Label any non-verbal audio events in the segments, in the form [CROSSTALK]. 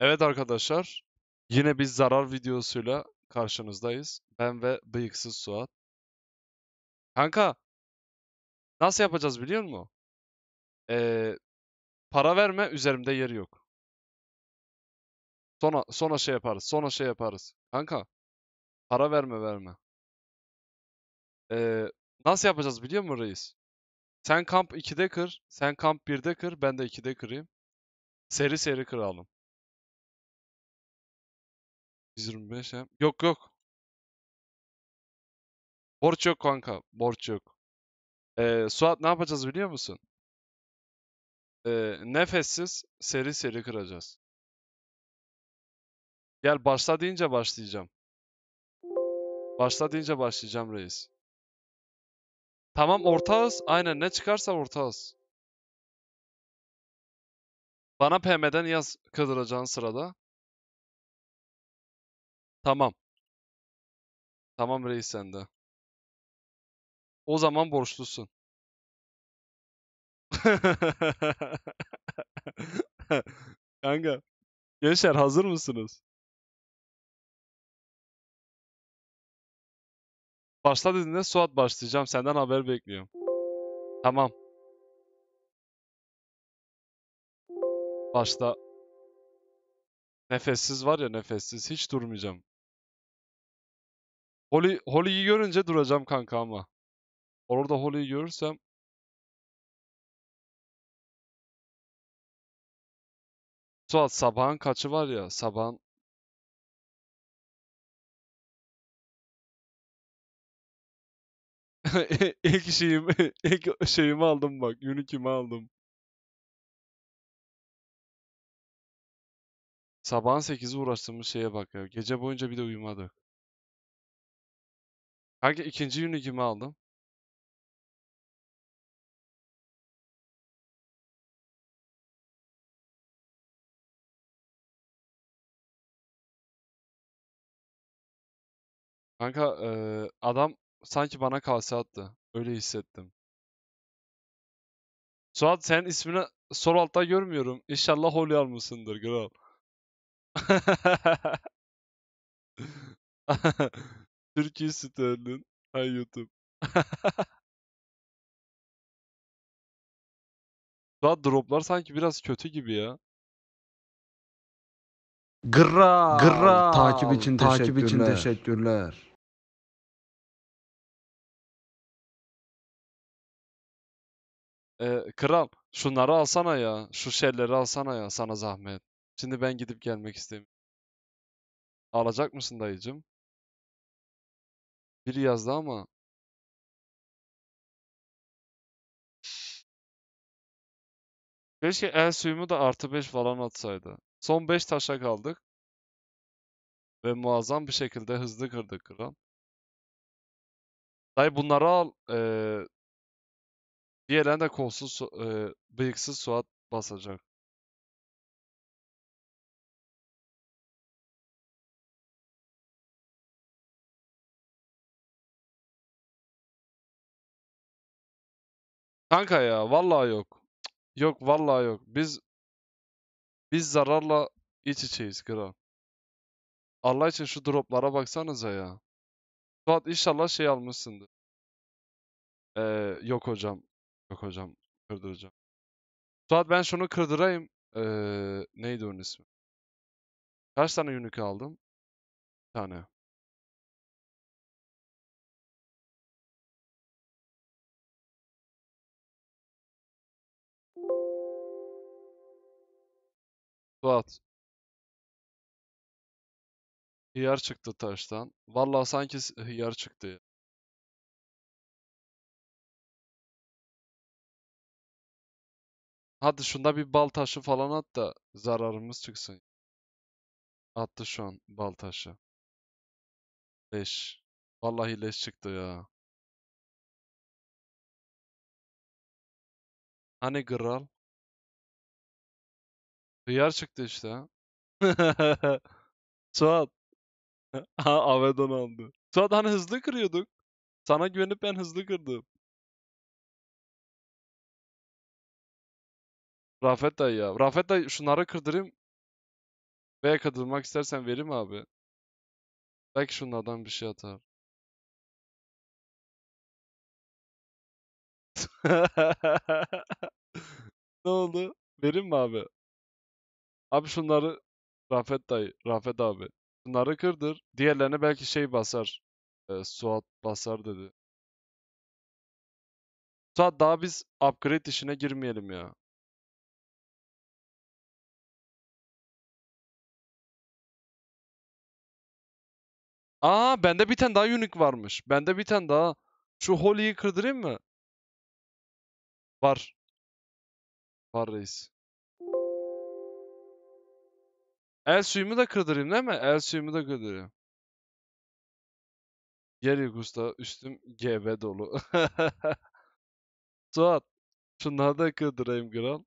Evet arkadaşlar, yine bir zarar videosuyla karşınızdayız. Ben ve bıyıksız Suat. Kanka, nasıl yapacağız biliyor musun? Ee, para verme, üzerimde yeri yok. Sonra, sonra şey yaparız, sonra şey yaparız. Kanka, para verme verme. Ee, nasıl yapacağız biliyor musun reis? Sen kamp 2'de kır, sen kamp 1'de kır, ben de 2'de kırayım. Seri seri kıralım. 125 hem. Yok yok. Borç yok kanka. Borç yok. Ee, Suat ne yapacağız biliyor musun? Ee, nefessiz seri seri kıracağız. Gel başla deyince başlayacağım. Başla deyince başlayacağım reis. Tamam ortağız. Aynen ne çıkarsa ortağız. Bana PM'den yaz kıldıracağın sırada. Tamam. Tamam reis sende. O zaman borçlusun. [LAUGHS] Kanka. Gençler hazır mısınız? Başla dediğinde Suat başlayacağım. Senden haber bekliyorum. Tamam. Başla. Nefessiz var ya nefessiz. Hiç durmayacağım. Holly, Holly'yi görünce duracağım kanka ama. Orada Holly'yi görürsem Suat sabahın kaçı var ya sabahın [LAUGHS] İlk şeyim ilk şeyimi aldım bak unique'imi aldım. Sabahın 8'i uğraştığımız şeye bak ya. Gece boyunca bir de uyumadık. Kanka ikinci günü kime aldım? Kanka eee, adam sanki bana kalse attı. Öyle hissettim. Suat sen ismini sol altta görmüyorum. İnşallah Holy almışsındır kral. [LAUGHS] Türkiye Sterlin. ay YouTube. [LAUGHS] Daha droplar sanki biraz kötü gibi ya. Gra. Gra. Takip için teşekkürler. Takip için teşekkürler. Ee, kral şunları alsana ya. Şu şeyleri alsana ya sana zahmet. Şimdi ben gidip gelmek istemiyorum. alacak mısın dayıcım? Biri yazdı ama Keşke el suyumu da artı 5 falan atsaydı. Son 5 taşa kaldık. Ve muazzam bir şekilde hızlı kırdık kral. Dayı bunları al. Ee, diğerlerine de kolsuz, e, bıyıksız Suat basacak. Kanka ya vallahi yok. Yok vallahi yok. Biz biz zararla iç içeyiz kral. Allah için şu droplara baksanıza ya. Suat inşallah şey almışsındır. Ee, yok hocam. Yok hocam. Kırdıracağım. Suat ben şunu kırdırayım. Ee, neydi onun ismi? Kaç tane unique aldım? Bir tane. Suat. Hıyar çıktı taştan. Vallahi sanki s- eh, hıyar çıktı ya. Hadi şunda bir bal taşı falan at da zararımız çıksın. Attı şu an bal taşı. Leş. Vallahi leş çıktı ya. Hani kral? Hıyar çıktı işte. [LAUGHS] Suat. Ha [LAUGHS] Avedon aldı. Suat hani hızlı kırıyorduk. Sana güvenip ben hızlı kırdım. Rafet dayı ya. Rafet dayı şunları kırdırayım. Veya kırdırmak istersen verim abi. Belki şunlardan bir şey atar. [LAUGHS] ne oldu? Verim mi abi? Abi şunları Rafet dayı, Rafet abi. Şunları kırdır. Diğerlerine belki şey basar. E, Suat basar dedi. Suat daha biz upgrade işine girmeyelim ya. Aa bende bir tane daha unique varmış. Bende bir tane daha. Şu Holy'yi kırdırayım mı? Var. Var reis. El suyumu da kırdırayım değil mi? El suyumu da kırdırayım. Geri Gusta üstüm GB dolu. [LAUGHS] Suat şunları da kırdırayım kral.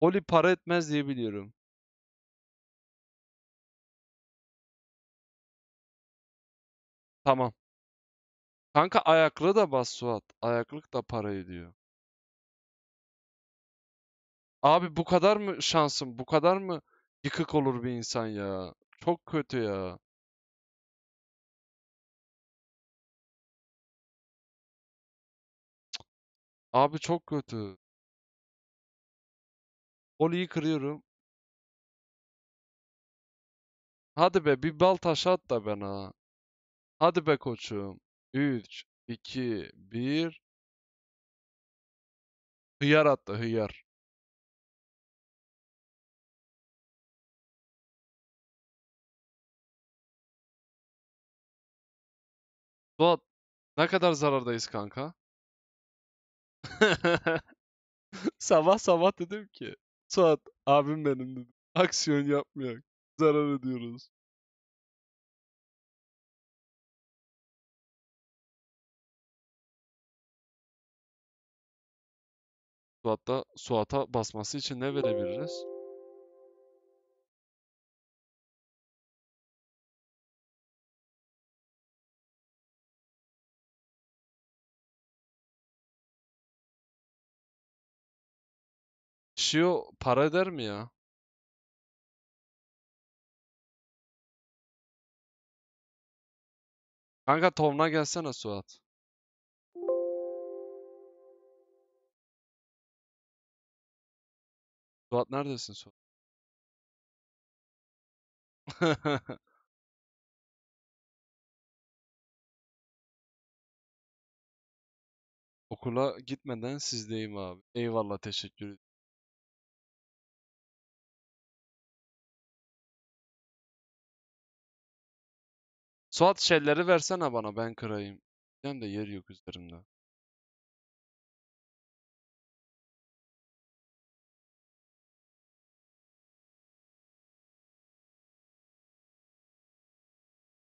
Oli para etmez diye biliyorum. Tamam. Kanka ayaklı da bas Suat. Ayaklık da para ediyor. Abi bu kadar mı şansım? Bu kadar mı yıkık olur bir insan ya. Çok kötü ya. Abi çok kötü. Oli'yi kırıyorum. Hadi be bir bal taşı at da bana. Hadi be koçum. 3, 2, 1. Hıyar attı hıyar. Suat ne kadar zarardayız kanka? [LAUGHS] sabah sabah dedim ki Suat abim benim dedim. Aksiyon yapmıyor. Zarar ediyoruz. Suat'ta Suat'a basması için ne verebiliriz? CEO para eder mi ya? Kanka Tom'la gelsene Suat. Suat neredesin Suat? [LAUGHS] Okula gitmeden sizdeyim abi. Eyvallah teşekkür ederim. Suat şeyleri versene bana ben kırayım. Hem de yer yok üzerimde.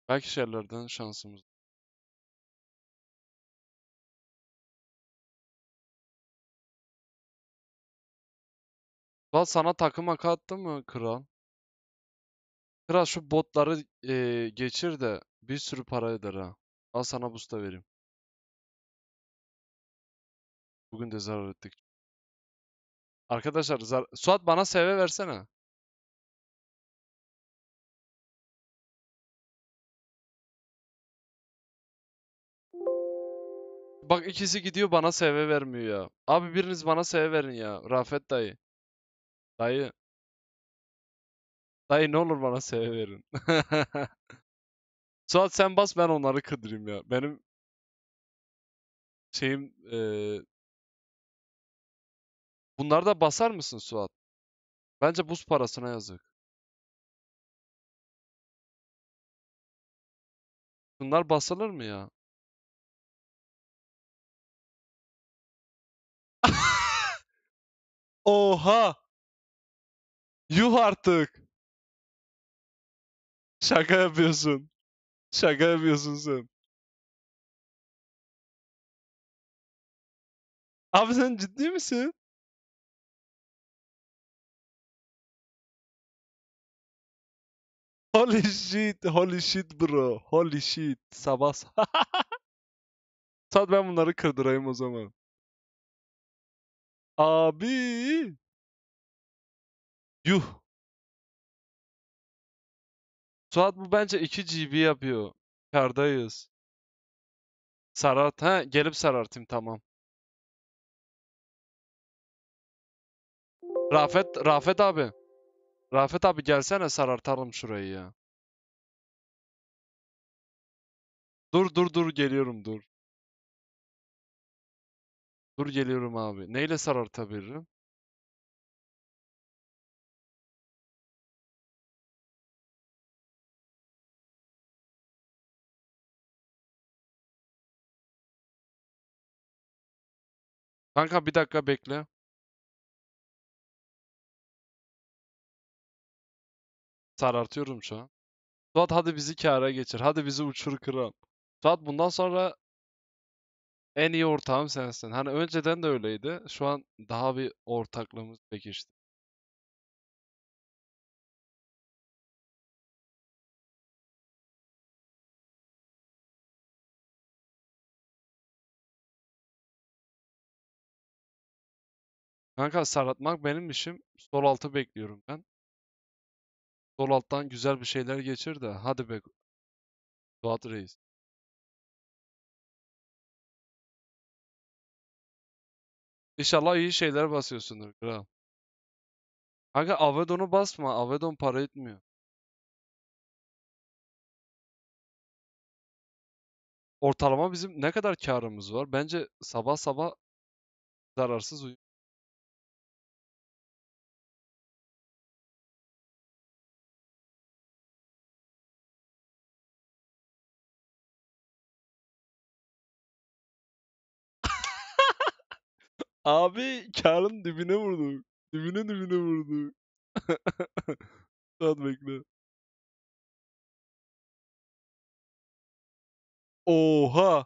Belki şeylerden şansımız. Lan sana takım hak mı kral? Kral şu botları e, geçir de bir sürü para eder ha. Al sana busta vereyim. Bugün de zarar ettik. Arkadaşlar zar Suat bana seve versene. Bak ikisi gidiyor bana seve vermiyor ya. Abi biriniz bana seve verin ya. Rafet dayı. Dayı. Dayı ne olur bana seve verin. [LAUGHS] Suat sen bas ben onları kırdırayım ya. Benim şeyim e... Bunları da basar mısın Suat? Bence buz parasına yazık. Bunlar basılır mı ya? [LAUGHS] Oha! Yuh artık! Şaka yapıyorsun. Şaka yapıyorsun sen. Abi sen ciddi misin? Holy shit, holy shit bro, holy shit, sabah Sad [LAUGHS] ben bunları kırdırayım o zaman. Abi. Yuh. Suat bu bence 2 GB yapıyor. Kardayız. Sarart. Ha gelip sarartayım tamam. Rafet, Rafet abi. Rafet abi gelsene sarartalım şurayı ya. Dur dur dur geliyorum dur. Dur geliyorum abi. Neyle sarartabilirim? Kanka bir dakika bekle. Sarartıyorum şu an. Suat hadi bizi kâra geçir. Hadi bizi uçur kıran. Suat bundan sonra en iyi ortağım sensin. Hani önceden de öyleydi. Şu an daha bir ortaklığımız pekişti. Kanka saratmak benim işim. Sol altı bekliyorum ben. Sol alttan güzel bir şeyler geçir de. Hadi be. Suat Reis. İnşallah iyi şeyler basıyorsundur kral. Kanka Avedon'u basma. Avedon para etmiyor. Ortalama bizim ne kadar karımız var? Bence sabah sabah zararsız uyum. Abi karın dibine vurdu. Dibine dibine vurdu. Saat [LAUGHS] bekle. Oha.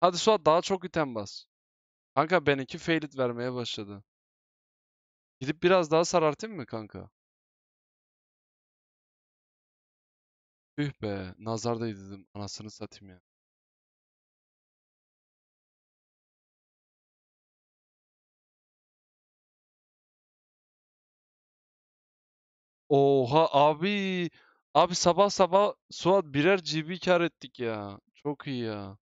Hadi Suat daha çok item bas. Kanka benimki failit vermeye başladı. Gidip biraz daha sarartayım mı kanka? Tüh be, nazar dedim. Anasını satayım ya. Oha abi. Abi sabah sabah Suat birer GB kar ettik ya. Çok iyi ya.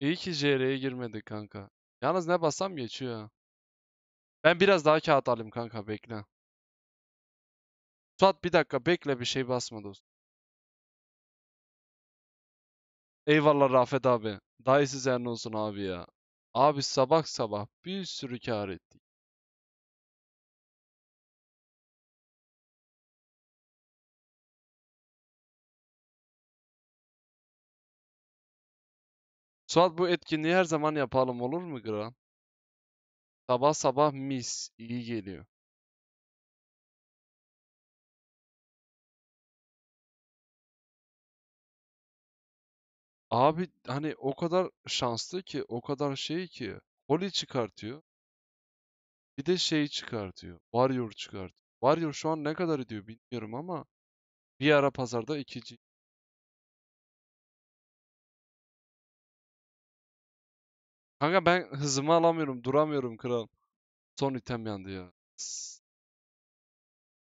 İyi ki CR'ye girmedik kanka. Yalnız ne bassam geçiyor. ya. Ben biraz daha kağıt alayım kanka bekle. Suat bir dakika bekle bir şey basma dostum. Eyvallah Rafet abi. Daha iyisi olsun abi ya. Abi sabah sabah bir sürü kar ettik. Suat bu etkinliği her zaman yapalım olur mu Gran? Sabah sabah mis iyi geliyor. Abi hani o kadar şanslı ki, o kadar şey ki. Holy çıkartıyor. Bir de şey çıkartıyor. Warrior çıkartıyor. Warrior şu an ne kadar ediyor bilmiyorum ama bir ara pazarda ikinci. Kanka ben hızımı alamıyorum. Duramıyorum kral. Son item yandı ya.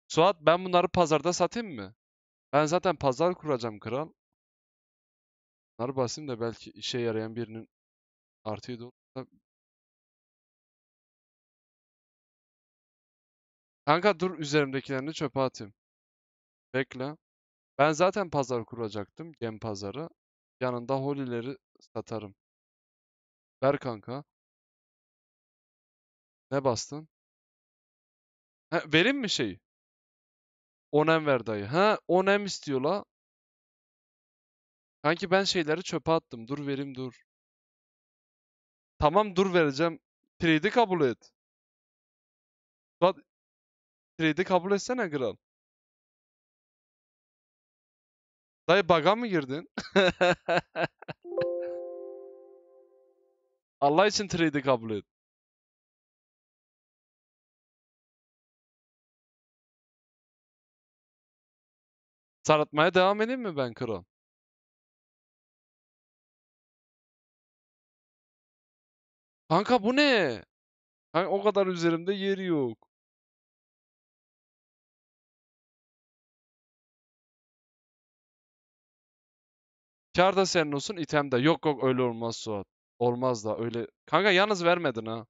Suat ben bunları pazarda satayım mı? Ben zaten pazar kuracağım kral. Bunları basayım da belki işe yarayan birinin artıyı doğru. olursa. Kanka dur üzerimdekilerini çöpe atayım. Bekle. Ben zaten pazar kuracaktım. Gem pazarı. Yanında holileri satarım. Ver kanka. Ne bastın? Ha, vereyim mi şeyi? Onem ver dayı. Ha onem m istiyor la. Kanki ben şeyleri çöpe attım. Dur verim dur. Tamam dur vereceğim. Trade'i kabul et. Lan trade'i kabul etsene kral. Dayı baga mı girdin? [LAUGHS] Allah için trade'i kabul et. Saratmaya devam edeyim mi ben kral? Kanka bu ne? Kanka, o kadar üzerimde yeri yok. Kar da senin olsun, item de. Yok yok öyle olmaz Suat. Olmaz da öyle. Kanka yalnız vermedin ha.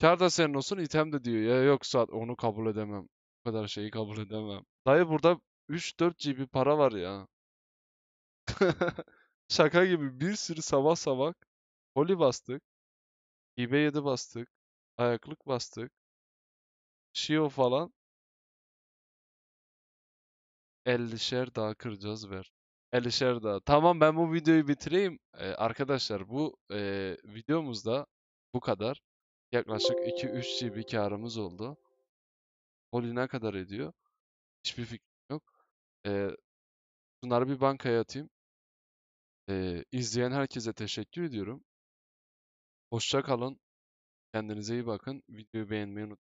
Kar da senin olsun, item de diyor. Ya yok Suat onu kabul edemem. Bu kadar şeyi kabul edemem. Dayı burada 3-4 GB para var ya. [LAUGHS] Şaka gibi bir sürü sabah sabah poli bastık. hibe yedi bastık. Ayaklık bastık. Shio falan. 50'şer daha kıracağız ver. 50'şer daha. Tamam ben bu videoyu bitireyim. Ee, arkadaşlar bu e, videomuzda bu kadar. Yaklaşık 2-3 GB karımız oldu. Poli ne kadar ediyor? Hiçbir fikrim yok. Ee, bunları bir bankaya atayım. Ee, izleyen herkese teşekkür ediyorum. Hoşça kalın. Kendinize iyi bakın. Videoyu beğenmeyi unutmayın.